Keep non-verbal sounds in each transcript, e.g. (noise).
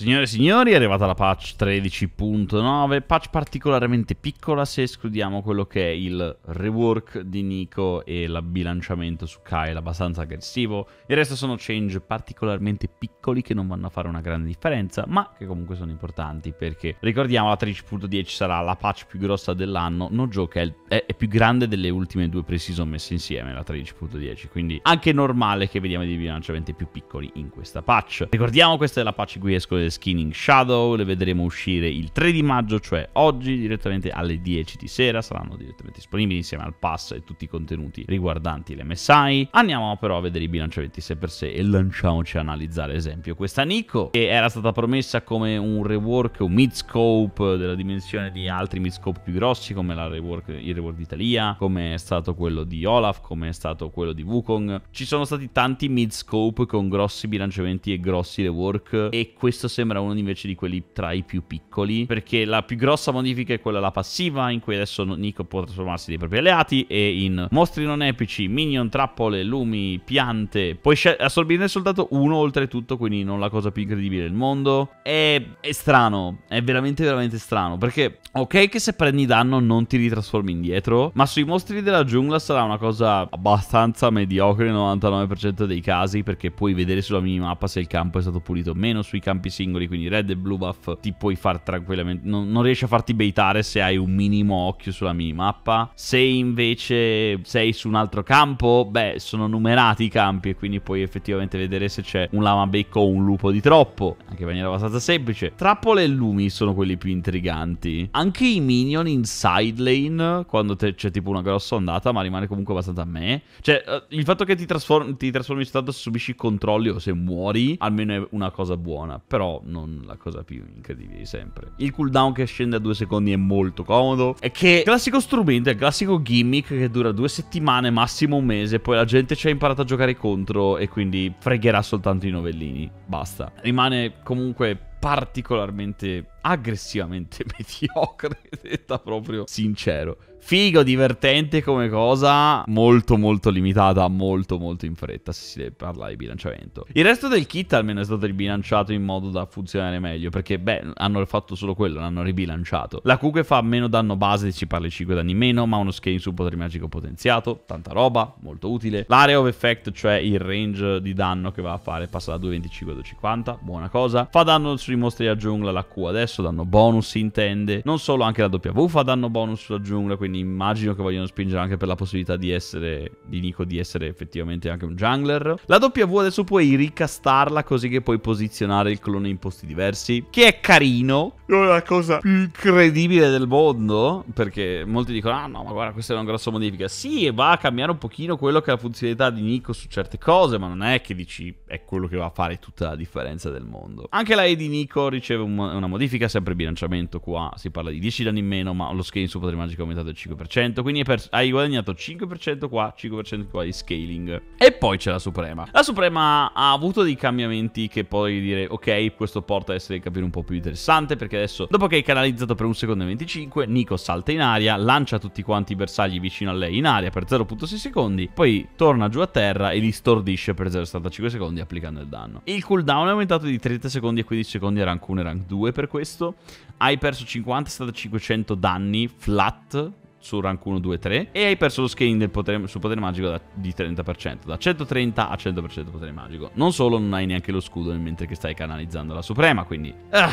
Signore e signori, è arrivata la patch 13.9, patch particolarmente piccola se escludiamo quello che è il rework di Nico e l'abbilanciamento su Kyle abbastanza aggressivo. Il resto sono change particolarmente piccoli che non vanno a fare una grande differenza, ma che comunque sono importanti perché ricordiamo la 13.10 sarà la patch più grossa dell'anno, no joke, è, è, più grande delle ultime due pre-season messe insieme la 13.10, quindi anche normale che vediamo dei bilanciamenti più piccoli in questa patch. Ricordiamo questa è la patch in cui escono Skinning Shadow, le vedremo uscire il 3 di maggio, cioè oggi, direttamente alle 10 di sera, saranno direttamente disponibili insieme al pass e tutti i contenuti riguardanti l'MSI. Andiamo però a vedere i bilanciamenti se per sé e lanciamoci a analizzare, ad esempio, questa Nico, che era stata promessa come un rework, un midscope della dimensione di altri midscope più grossi, come la rework, il rework d'Italia, come è stato quello di Olaf, come è stato quello di Wukong. Ci sono stati tanti midscope con grossi bilanciamenti e grossi rework e questo sembra uno invece di quelli tra i più piccoli, perché la più grossa modifica è quella la passiva, in cui adesso Nico può trasformarsi dei propri alleati e in mostri non epici, minion, trappole, lumi, piante. Puoi assorbirne soltanto uno oltretutto, quindi non la cosa più incredibile del mondo. È, è strano, è veramente veramente strano, perché ok che se prendi danno non ti ritrasformi indietro, ma sui mostri della giungla sarà una cosa abbastanza mediocre nel 99% dei casi, perché puoi vedere sulla minimappa se il campo è stato pulito o meno, sui campi singoli singoli, quindi red e blue buff ti puoi far tranquillamente, non, non riesci a farti baitare se hai un minimo occhio sulla minimappa. Se invece sei su un altro campo, beh, sono numerati i campi e quindi puoi effettivamente vedere se c'è un lama lamabecco o un lupo di troppo, anche in maniera abbastanza semplice. Trappole e lumi sono quelli più intriganti. Anche i minion in side lane, quando c'è tipo una grossa ondata, ma rimane comunque abbastanza a me. Cioè, eh, il fatto che ti, trasformi, ti trasformi soltanto se subisci controlli o se muori, almeno è una cosa buona. Però non la cosa più incredibile di sempre. Il cooldown che scende a due secondi è molto comodo. E che classico strumento, è classico gimmick che dura due settimane, massimo un mese. Poi la gente ci ha imparato a giocare contro e quindi fregherà soltanto i novellini. Basta. Rimane comunque particolarmente aggressivamente (laughs) mediocre, detta proprio sincero. Figo, divertente come cosa, molto molto limitata, molto molto in fretta se si deve parlare di bilanciamento. Il resto del kit almeno è stato ribilanciato in modo da funzionare meglio, perché beh, hanno fatto solo quello, l'hanno ribilanciato. La Cuke fa meno danno base, ci parla di 5 danni meno, ma uno scaling sul potere magico potenziato, tanta roba, molto utile. L'area of effect, cioè il range di danno che va a fare, passa da 2,25 a 2,50, buona cosa. Fa danno su bonus mostri da giungla, la Q adesso danno bonus, si intende. Non solo, anche la W fa danno bonus sulla giungla, quindi immagino che vogliono spingere anche per la possibilità di essere, di Nico, di essere effettivamente anche un jungler. La W adesso puoi ricastarla così che puoi posizionare il clone in posti diversi, che è carino. È la cosa più incredibile del mondo, perché molti dicono, ah no, ma guarda, questa è una grossa modifica. Sì, e va a cambiare un pochino quello che è la funzionalità di Nico su certe cose, ma non è che dici, è quello che va a fare tutta la differenza del mondo. Anche la E di Nico nemico riceve un, una modifica, sempre bilanciamento qua, si parla di 10 danni in meno, ma lo scaling su potere magico è aumentato del 5%, quindi hai guadagnato 5% qua, 5% qua di scaling. E poi c'è la Suprema. La Suprema ha avuto dei cambiamenti che puoi dire, ok, questo porta a essere capire un po' più interessante, perché adesso, dopo che hai canalizzato per un secondo e 25, Nico salta in aria, lancia tutti quanti i bersagli vicino a lei in aria per 0.6 secondi, poi torna giù a terra e li stordisce per 0.75 secondi applicando il danno. Il cooldown è aumentato di 30 secondi e 15 secondi secondi a rank 1 e rank 2 per questo. Hai perso 50, è stato 500 danni flat su rank 1, 2, 3 e hai perso lo scaling potere, sul potere magico da, di 30%, da 130 a 100% potere magico. Non solo non hai neanche lo scudo mentre che stai canalizzando la suprema, quindi... Ah.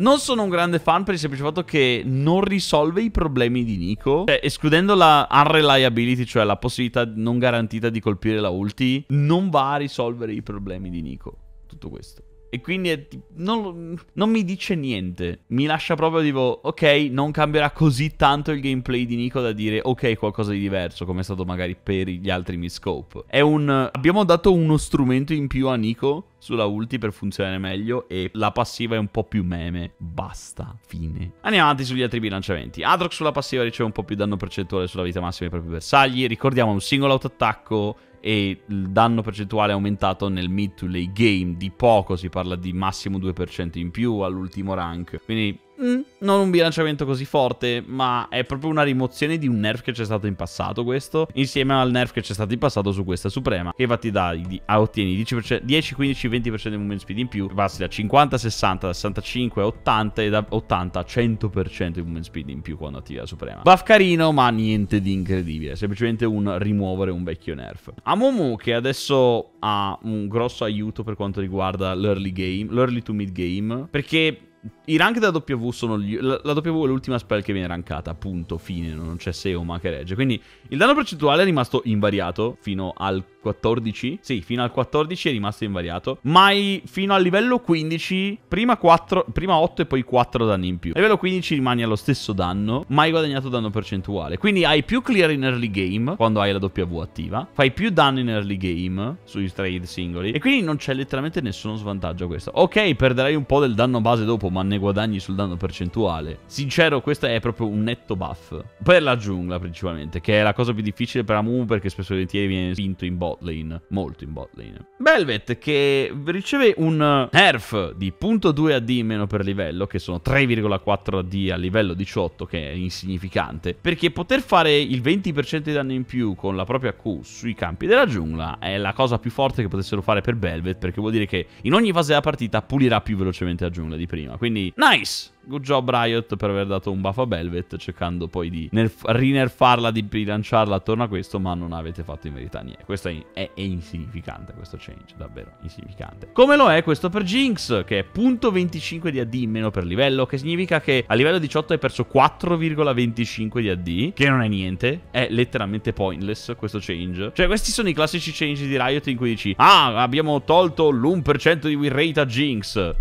Non sono un grande fan per il semplice fatto che non risolve i problemi di Nico. Cioè, escludendo la unreliability, cioè la possibilità non garantita di colpire la ulti, non va a risolvere i problemi di Nico. Tutto questo. E quindi è, non, non, mi dice niente. Mi lascia proprio tipo, ok, non cambierà così tanto il gameplay di Nico da dire, ok, qualcosa di diverso, come è stato magari per gli altri Miscope. È un... Abbiamo dato uno strumento in più a Nico sulla ulti per funzionare meglio e la passiva è un po' più meme. Basta, fine. Andiamo avanti sugli altri bilanciamenti. Adrox sulla passiva riceve un po' più danno percentuale sulla vita massima dei propri bersagli. Ricordiamo un singolo autoattacco e il danno percentuale è aumentato nel mid to late game, di poco si parla di massimo 2% in più all'ultimo rank. Quindi mh, mm, non un bilanciamento così forte, ma è proprio una rimozione di un nerf che c'è stato in passato questo, insieme al nerf che c'è stato in passato su questa Suprema, che infatti dà, ah, ottieni 10%, 10, 15, 20% di movement speed in più, passi da 50 a 60, da 65 a 80 e da 80 a 100% di movement speed in più quando attivi la Suprema. Buff carino, ma niente di incredibile, semplicemente un rimuovere un vecchio nerf. Amumu che adesso ha un grosso aiuto per quanto riguarda l'early game, l'early to mid game, perché i rank da W sono gli, la, W è l'ultima spell che viene rankata, punto, fine, non c'è Seoma che regge. Quindi il danno percentuale è rimasto invariato fino al 14? Sì, fino al 14 è rimasto invariato. Mai fino al livello 15, prima, 4, prima 8 e poi 4 danni in più. A livello 15 rimani allo stesso danno, mai guadagnato danno percentuale. Quindi hai più clear in early game, quando hai la W attiva. Fai più danno in early game, sui trade singoli. E quindi non c'è letteralmente nessuno svantaggio a questo. Ok, perderai un po' del danno base dopo, ma ne guadagni sul danno percentuale. Sincero, questo è proprio un netto buff. Per la giungla, principalmente, che è la cosa più difficile per Amu, perché spesso e volentieri viene spinto in boss bot lane, molto in bot lane. Belvet che riceve un nerf di 0.2 AD in meno per livello, che sono 3,4 AD a livello 18, che è insignificante, perché poter fare il 20% di danno in più con la propria Q sui campi della giungla è la cosa più forte che potessero fare per Belvet, perché vuol dire che in ogni fase della partita pulirà più velocemente la giungla di prima. Quindi, nice! Good job Riot per aver dato un buff a Belvet cercando poi di rinerfarla, di bilanciarla attorno a questo, ma non avete fatto in verità niente. Questo è, è, è, insignificante, questo change, davvero insignificante. Come lo è questo per Jinx, che è punto 25 di AD in meno per livello, che significa che a livello 18 hai perso 4,25 di AD, che non è niente, è letteralmente pointless questo change. Cioè questi sono i classici change di Riot in cui dici, ah abbiamo tolto l'1% di win rate a Jinx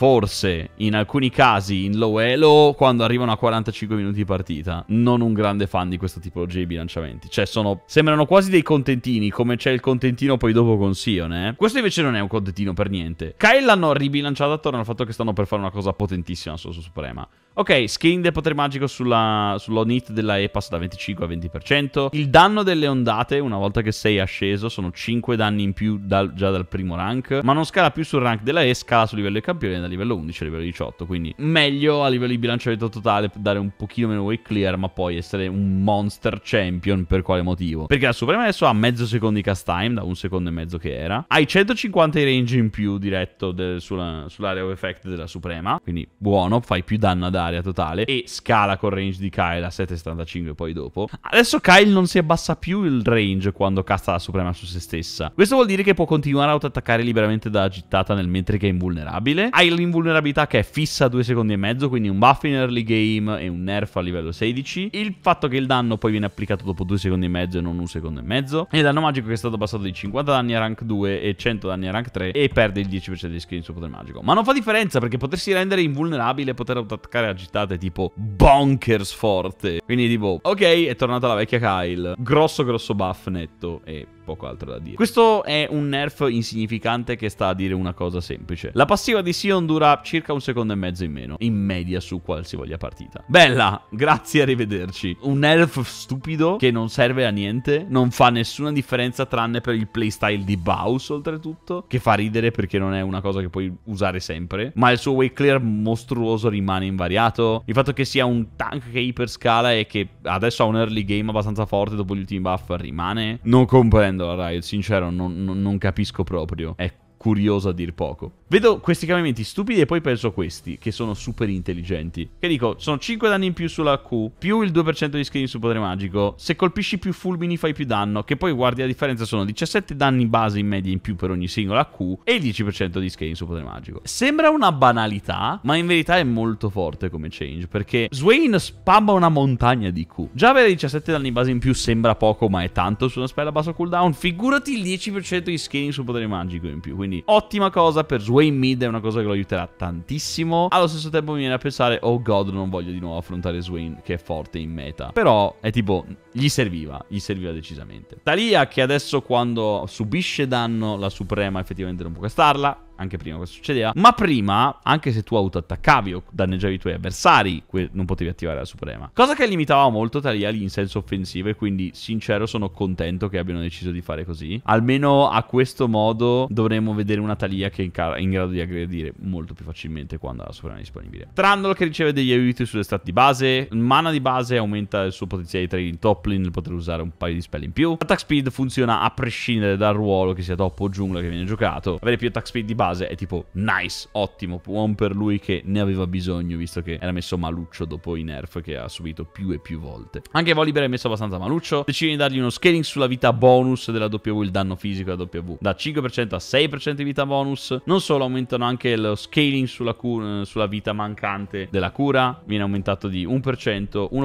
forse in alcuni casi in low elo quando arrivano a 45 minuti di partita. Non un grande fan di questa tipologia di bilanciamenti. Cioè, sono, sembrano quasi dei contentini, come c'è il contentino poi dopo con Sion, eh? Questo invece non è un contentino per niente. Kyle l'hanno ribilanciato attorno al fatto che stanno per fare una cosa potentissima su Suprema. Ok, skin del potere magico sulla, sull'onit della E passa da 25 a 20%. Il danno delle ondate, una volta che sei asceso, sono 5 danni in più dal, già dal primo rank. Ma non scala più sul rank della E, scala sul livello di campione da livello 11 a livello 18. Quindi meglio a livello di bilanciamento totale dare un pochino meno way clear, ma poi essere un monster champion per quale motivo? Perché la Suprema adesso ha mezzo secondo di cast time, da un secondo e mezzo che era. Hai 150 range in più diretto del, sulla, sull'area of effect della Suprema. Quindi buono, fai più danno ad d'aria totale e scala col range di Kyle a 7,75 poi dopo. Adesso Kyle non si abbassa più il range quando casta la suprema su se stessa. Questo vuol dire che può continuare a autoattaccare liberamente dalla gittata nel mentre che è invulnerabile. Hai l'invulnerabilità che è fissa a 2 secondi e mezzo, quindi un buff in early game e un nerf a livello 16. Il fatto che il danno poi viene applicato dopo 2 secondi e mezzo e non un secondo e mezzo. E il danno magico che è stato abbassato di 50 danni a rank 2 e 100 danni a rank 3 e perde il 10% di skill in suo potere magico. Ma non fa differenza perché potersi rendere invulnerabile e poter autoattaccare agitate tipo bonkers forte. Quindi tipo, ok, è tornata la vecchia Kyle. Grosso grosso buff netto e poco altro da dire. Questo è un nerf insignificante che sta a dire una cosa semplice. La passiva di Sion dura circa un secondo e mezzo in meno, in media su qualsivoglia partita. Bella, grazie, arrivederci. Un nerf stupido che non serve a niente, non fa nessuna differenza tranne per il playstyle di Baus oltretutto, che fa ridere perché non è una cosa che puoi usare sempre, ma il suo way clear mostruoso rimane invariato. Il fatto che sia un tank che iperscala e che adesso ha un early game abbastanza forte dopo gli ultimi buff rimane, non comprendo difendo la sincero, non, non, non capisco proprio. È ecco curioso a dir poco. Vedo questi cambiamenti stupidi e poi penso a questi, che sono super intelligenti. Che dico, sono 5 danni in più sulla Q, più il 2% di screen su potere magico. Se colpisci più fulmini fai più danno, che poi guardi la differenza sono 17 danni base in media in più per ogni singola Q e il 10% di screen su potere magico. Sembra una banalità, ma in verità è molto forte come change, perché Swain spamma una montagna di Q. Già avere 17 danni base in più sembra poco, ma è tanto su una spella a basso cooldown. Figurati il 10% di scaling su potere magico in più, quindi quindi ottima cosa per Swain Mid, è una cosa che lo aiuterà tantissimo. Allo stesso tempo mi viene a pensare, oh god, non voglio di nuovo affrontare Swain che è forte in meta. Però è tipo, gli serviva, gli serviva decisamente. Talia che adesso quando subisce danno la Suprema effettivamente non può castarla, anche prima questo succedeva, ma prima, anche se tu autoattaccavi o danneggiavi i tuoi avversari, non potevi attivare la Suprema. Cosa che limitava molto Taliali in senso offensivo e quindi sincero sono contento che abbiano deciso di fare così. Almeno a questo modo dovremmo vedere una Talia che è in grado di aggredire molto più facilmente quando la Suprema è disponibile. Trandolo che riceve degli aiuti sulle stat di base, mana di base aumenta il suo potenziale di trading top lane. poter usare un paio di spell in più. Attack speed funziona a prescindere dal ruolo che sia top o giungla che viene giocato. Avere più attack speed di base base è tipo nice, ottimo, buon per lui che ne aveva bisogno visto che era messo maluccio dopo i nerf che ha subito più e più volte. Anche Volibear è messo abbastanza maluccio, decidi di dargli uno scaling sulla vita bonus della W, il danno fisico della W, da 5% a 6% di vita bonus, non solo aumentano anche lo scaling sulla, sulla vita mancante della cura, viene aumentato di 1%, 1.5%,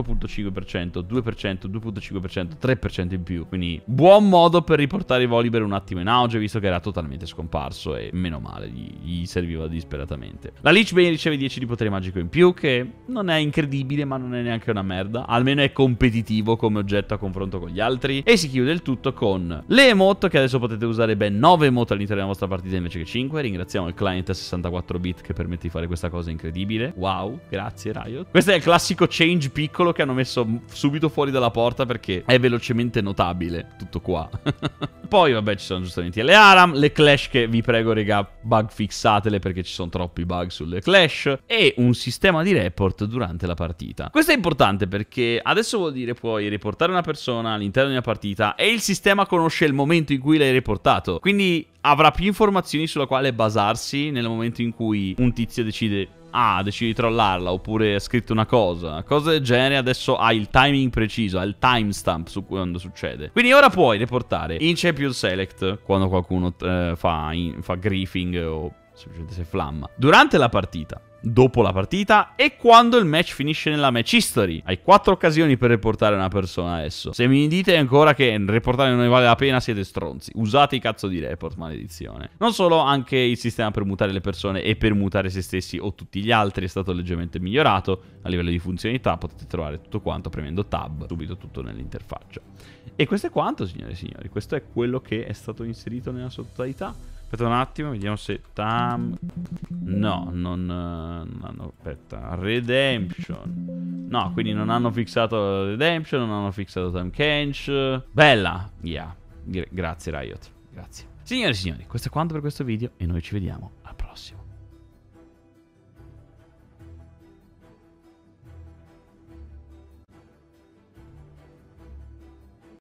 2%, 2.5%, 3% in più, quindi buon modo per riportare Volibear un attimo in auge visto che era totalmente scomparso e meno male male, gli, gli serviva disperatamente. La Lich Bane riceve 10 di potere magico in più, che non è incredibile, ma non è neanche una merda. Almeno è competitivo come oggetto a confronto con gli altri. E si chiude il tutto con le emote, che adesso potete usare ben 9 emote all'interno della vostra partita invece che 5. Ringraziamo il client a 64 bit che permette di fare questa cosa incredibile. Wow, grazie Riot. Questo è il classico change piccolo che hanno messo subito fuori dalla porta perché è velocemente notabile. Tutto qua. (laughs) Poi vabbè ci sono giustamente le Aram, le Clash che vi prego regà bug fixatele perché ci sono troppi bug sulle clash e un sistema di report durante la partita. Questo è importante perché adesso vuol dire puoi riportare una persona all'interno di una partita e il sistema conosce il momento in cui l'hai riportato. Quindi avrà più informazioni sulla quale basarsi nel momento in cui un tizio decide ah, decidi di trollarla oppure ha scritto una cosa, cose del genere, adesso ha il timing preciso, ha il timestamp su quando succede. Quindi ora puoi riportare in Champion Select quando qualcuno eh, fa, in, fa griefing o semplicemente se flamma durante la partita dopo la partita e quando il match finisce nella match history. Hai quattro occasioni per riportare una persona adesso. Se mi dite ancora che riportare non ne vale la pena siete stronzi. Usate i cazzo di report, maledizione. Non solo, anche il sistema per mutare le persone e per mutare se stessi o tutti gli altri è stato leggermente migliorato. A livello di funzionalità potete trovare tutto quanto premendo tab, subito tutto nell'interfaccia. E questo è quanto, signore e signori. Questo è quello che è stato inserito nella sua totalità. Aspetta un attimo, vediamo se Tam... No, non, non hanno... Aspetta, Redemption. No, quindi non hanno fissato Redemption, non hanno fissato Tam Kench. Bella! Yeah. Grazie Riot, grazie. Signore e signori, questo è quanto per questo video e noi ci vediamo